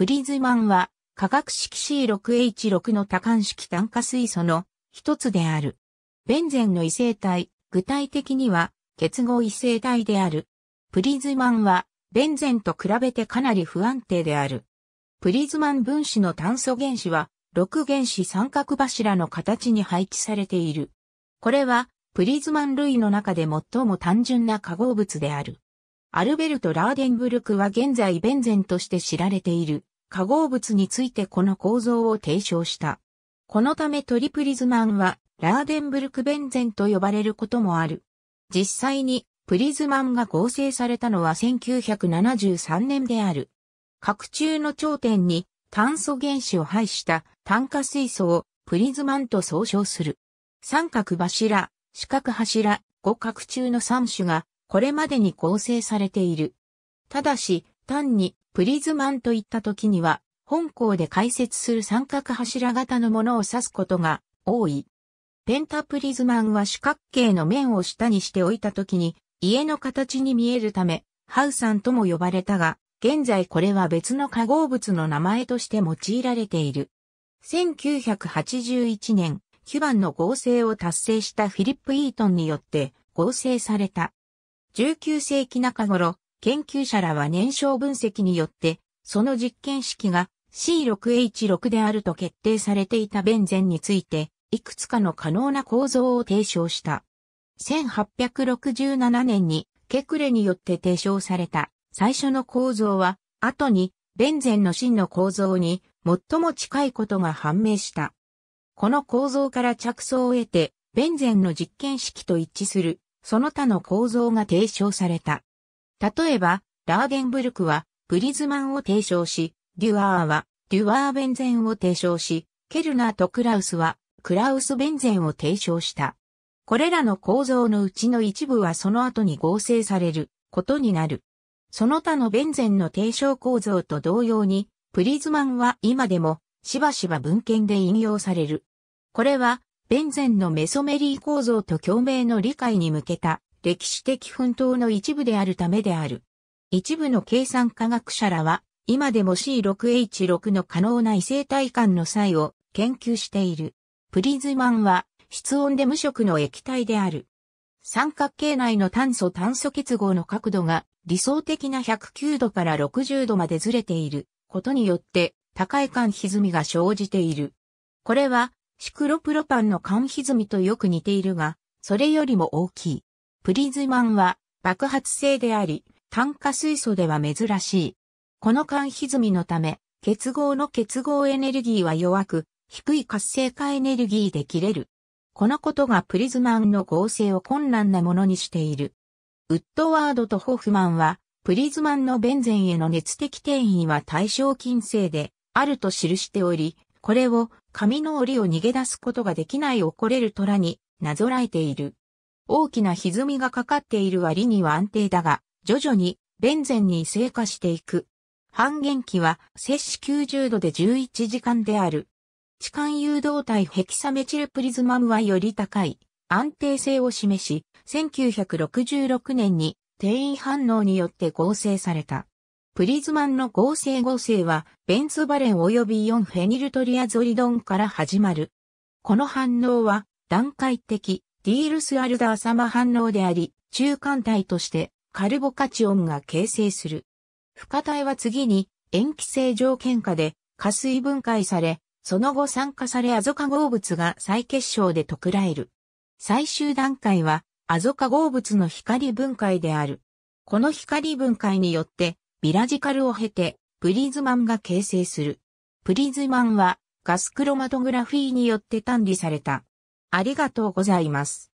プリズマンは、化学式 C6H6 の多管式炭化水素の一つである。ベンゼンの異性体、具体的には結合異性体である。プリズマンは、ベンゼンと比べてかなり不安定である。プリズマン分子の炭素原子は、6原子三角柱の形に配置されている。これは、プリズマン類の中で最も単純な化合物である。アルベルト・ラーデンブルクは現在ベンゼンとして知られている。化合物についてこの構造を提唱した。このためトリプリズマンはラーデンブルクベンゼンと呼ばれることもある。実際にプリズマンが合成されたのは1973年である。核中の頂点に炭素原子を排した炭化水素をプリズマンと総称する。三角柱、四角柱、五角中の三種がこれまでに構成されている。ただし、単にプリズマンといった時には、本校で解説する三角柱型のものを指すことが多い。ペンタプリズマンは四角形の面を下にしておいた時に、家の形に見えるため、ハウさんとも呼ばれたが、現在これは別の化合物の名前として用いられている。1981年、キュバンの合成を達成したフィリップ・イートンによって合成された。19世紀中頃、研究者らは燃焼分析によって、その実験式が C6H6 であると決定されていたベンゼンについて、いくつかの可能な構造を提唱した。1867年にケクレによって提唱された最初の構造は、後にベンゼンの真の構造に最も近いことが判明した。この構造から着想を得て、ベンゼンの実験式と一致する、その他の構造が提唱された。例えば、ラーデンブルクはプリズマンを提唱し、デュアーはデュアーベンゼンを提唱し、ケルナーとクラウスはクラウスベンゼンを提唱した。これらの構造のうちの一部はその後に合成されることになる。その他のベンゼンの提唱構造と同様に、プリズマンは今でもしばしば文献で引用される。これは、ベンゼンのメソメリー構造と共鳴の理解に向けた歴史的奮闘の一部であるためである。一部の計算科学者らは、今でも C6H6 の可能な異性体感の際を研究している。プリズマンは、室温で無色の液体である。三角形内の炭素炭素結合の角度が理想的な109度から60度までずれていることによって高い間歪みが生じている。これはシクロプロパンの間歪みとよく似ているが、それよりも大きい。プリズマンは爆発性であり、炭化水素では珍しい。この間歪みのため、結合の結合エネルギーは弱く、低い活性化エネルギーで切れる。このことがプリズマンの合成を困難なものにしている。ウッドワードとホフマンは、プリズマンのベンゼンへの熱的転移は対象近性であると記しており、これを紙の檻を逃げ出すことができない怒れる虎になぞらえている。大きな歪みがかかっている割には安定だが、徐々にベンゼンに成果していく。半減期は摂氏90度で11時間である。痴漢誘導体ヘキサメチルプリズマムはより高い安定性を示し、1966年に定位反応によって合成された。プリズマンの合成合成は、ベンツバレン及び4フェニルトリアゾリドンから始まる。この反応は、段階的、ディールスアルダー様反応であり、中間体としてカルボカチオンが形成する。不可体は次に塩基性条件下で加水分解され、その後酸化されアゾ化合物が再結晶で溶らえる。最終段階はアゾ化合物の光分解である。この光分解によってビラジカルを経てプリズマンが形成する。プリズマンはガスクロマトグラフィーによって単理されたありがとうございます。